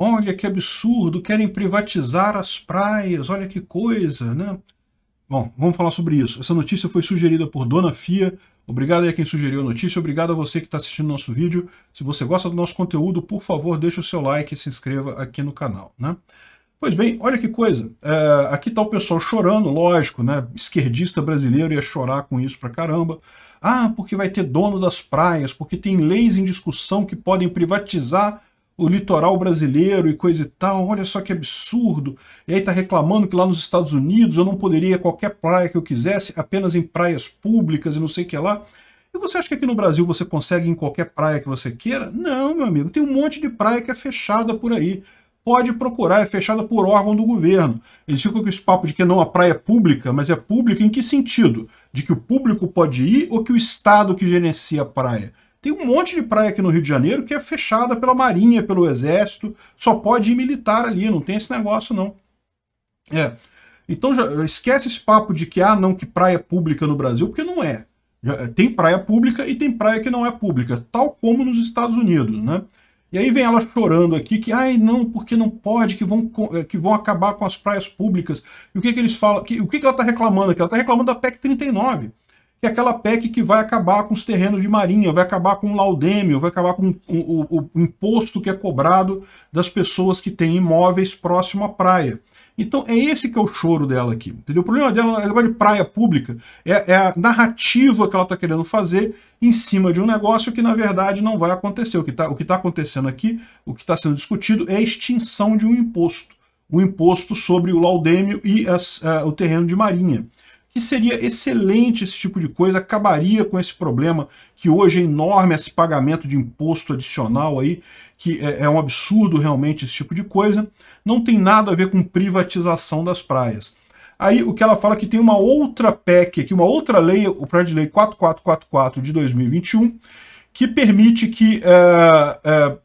Olha que absurdo, querem privatizar as praias, olha que coisa, né? Bom, vamos falar sobre isso. Essa notícia foi sugerida por Dona Fia. Obrigado a quem sugeriu a notícia, obrigado a você que está assistindo nosso vídeo. Se você gosta do nosso conteúdo, por favor, deixe o seu like e se inscreva aqui no canal, né? Pois bem, olha que coisa. É, aqui está o pessoal chorando, lógico, né? Esquerdista brasileiro ia chorar com isso pra caramba. Ah, porque vai ter dono das praias, porque tem leis em discussão que podem privatizar o litoral brasileiro e coisa e tal, olha só que absurdo. E aí tá reclamando que lá nos Estados Unidos eu não poderia ir a qualquer praia que eu quisesse, apenas em praias públicas e não sei o que lá. E você acha que aqui no Brasil você consegue ir em qualquer praia que você queira? Não, meu amigo, tem um monte de praia que é fechada por aí. Pode procurar, é fechada por órgão do governo. Eles ficam com esse papo de que não a praia é pública, mas é pública em que sentido? De que o público pode ir ou que o Estado que gerencia a praia? Tem um monte de praia aqui no Rio de Janeiro que é fechada pela Marinha, pelo Exército, só pode ir militar ali, não tem esse negócio não. É. Então já, esquece esse papo de que, ah, não, que praia é pública no Brasil, porque não é. Já, é, tem praia pública e tem praia que não é pública, tal como nos Estados Unidos, né? E aí vem ela chorando aqui que, ai, não, porque não pode, que vão, é, que vão acabar com as praias públicas. E o que, que eles falam? Que, o que, que ela está reclamando aqui? Ela está reclamando da PEC 39 que é aquela PEC que vai acabar com os terrenos de marinha, vai acabar com o laudêmio, vai acabar com o, o, o imposto que é cobrado das pessoas que têm imóveis próximo à praia. Então é esse que é o choro dela aqui. Entendeu? O problema dela é de praia pública, é, é a narrativa que ela está querendo fazer em cima de um negócio que, na verdade, não vai acontecer. O que está tá acontecendo aqui, o que está sendo discutido, é a extinção de um imposto. O imposto sobre o laudêmio e as, uh, o terreno de marinha que seria excelente esse tipo de coisa, acabaria com esse problema que hoje é enorme, esse pagamento de imposto adicional aí, que é, é um absurdo realmente esse tipo de coisa, não tem nada a ver com privatização das praias. Aí o que ela fala é que tem uma outra PEC aqui, uma outra lei, o projeto de lei 4444 de 2021, que permite que é, é,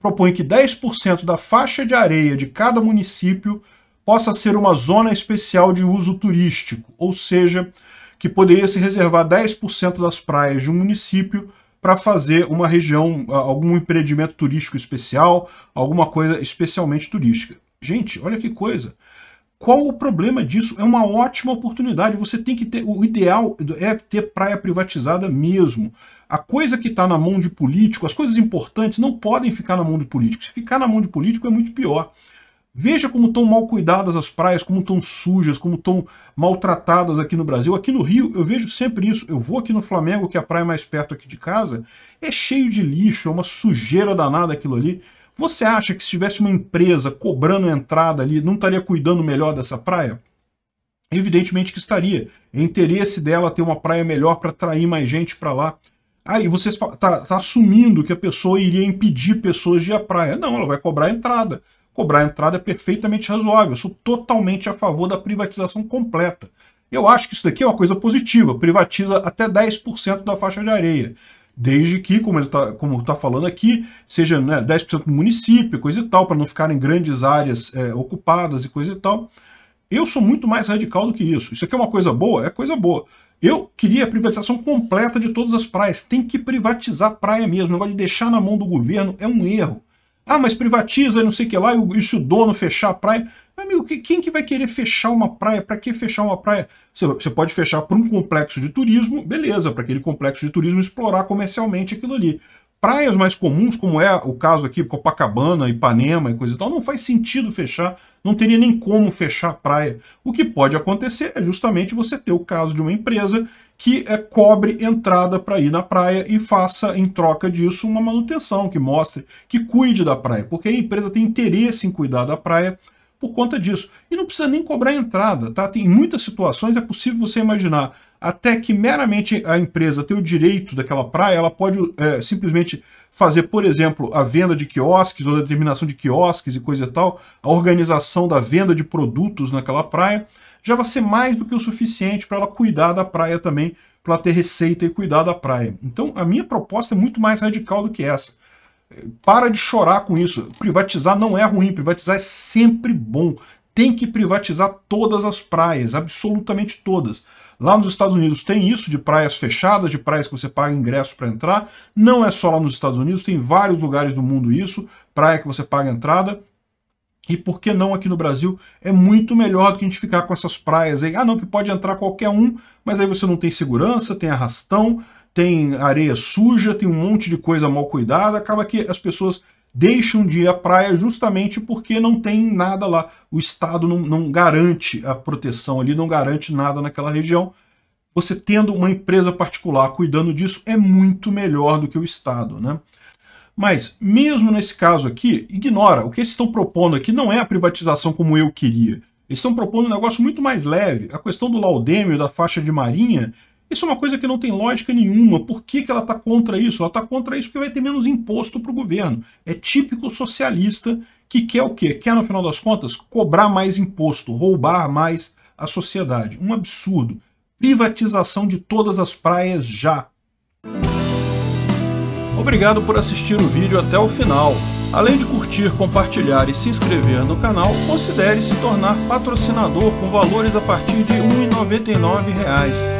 propõe que 10% da faixa de areia de cada município possa ser uma zona especial de uso turístico, ou seja, que poderia se reservar 10% das praias de um município para fazer uma região, algum empreendimento turístico especial, alguma coisa especialmente turística. Gente, olha que coisa. Qual o problema disso? É uma ótima oportunidade. Você tem que ter. O ideal é ter praia privatizada mesmo. A coisa que está na mão de político, as coisas importantes não podem ficar na mão de político. Se ficar na mão de político é muito pior. Veja como estão mal cuidadas as praias, como estão sujas, como estão maltratadas aqui no Brasil. Aqui no Rio, eu vejo sempre isso. Eu vou aqui no Flamengo, que é a praia mais perto aqui de casa, é cheio de lixo, é uma sujeira danada aquilo ali. Você acha que se tivesse uma empresa cobrando entrada ali, não estaria cuidando melhor dessa praia? Evidentemente que estaria. É interesse dela ter uma praia melhor para atrair mais gente para lá. Aí você está tá assumindo que a pessoa iria impedir pessoas de ir à praia. Não, ela vai cobrar entrada. Cobrar a entrada é perfeitamente razoável. Eu sou totalmente a favor da privatização completa. Eu acho que isso daqui é uma coisa positiva, privatiza até 10% da faixa de areia. Desde que, como ele está tá falando aqui, seja né, 10% do município, coisa e tal, para não ficarem grandes áreas é, ocupadas e coisa e tal. Eu sou muito mais radical do que isso. Isso aqui é uma coisa boa? É coisa boa. Eu queria a privatização completa de todas as praias. Tem que privatizar praia mesmo. O negócio de deixar na mão do governo é um erro. Ah, mas privatiza, não sei o que lá, e se o dono fechar a praia. Amigo, quem que vai querer fechar uma praia? Para que fechar uma praia? Você pode fechar para um complexo de turismo, beleza, para aquele complexo de turismo explorar comercialmente aquilo ali. Praias mais comuns, como é o caso aqui, Copacabana, Ipanema e coisa e tal, não faz sentido fechar, não teria nem como fechar a praia. O que pode acontecer é justamente você ter o caso de uma empresa que é, cobre entrada para ir na praia e faça, em troca disso, uma manutenção que mostre, que cuide da praia, porque a empresa tem interesse em cuidar da praia por conta disso. E não precisa nem cobrar entrada, tá? Tem, muitas situações é possível você imaginar até que meramente a empresa tem o direito daquela praia, ela pode é, simplesmente fazer, por exemplo, a venda de quiosques ou a determinação de quiosques e coisa e tal, a organização da venda de produtos naquela praia, já vai ser mais do que o suficiente para ela cuidar da praia também, para ter receita e cuidar da praia. Então a minha proposta é muito mais radical do que essa. Para de chorar com isso. Privatizar não é ruim, privatizar é sempre bom tem que privatizar todas as praias, absolutamente todas. Lá nos Estados Unidos tem isso, de praias fechadas, de praias que você paga ingresso para entrar. Não é só lá nos Estados Unidos, tem vários lugares do mundo isso, praia que você paga entrada. E por que não aqui no Brasil? É muito melhor do que a gente ficar com essas praias aí. Ah, não, que pode entrar qualquer um, mas aí você não tem segurança, tem arrastão, tem areia suja, tem um monte de coisa mal cuidada. Acaba que as pessoas deixam de ir à praia justamente porque não tem nada lá. O Estado não, não garante a proteção ali, não garante nada naquela região. Você tendo uma empresa particular cuidando disso é muito melhor do que o Estado, né? Mas, mesmo nesse caso aqui, ignora. O que eles estão propondo aqui não é a privatização como eu queria. Eles estão propondo um negócio muito mais leve. A questão do laudêmio, da faixa de marinha, isso é uma coisa que não tem lógica nenhuma. Por que, que ela está contra isso? Ela está contra isso porque vai ter menos imposto para o governo. É típico socialista que quer o quê? Quer, no final das contas, cobrar mais imposto, roubar mais a sociedade. Um absurdo. Privatização de todas as praias já. Obrigado por assistir o vídeo até o final. Além de curtir, compartilhar e se inscrever no canal, considere se tornar patrocinador com valores a partir de R$ 1,99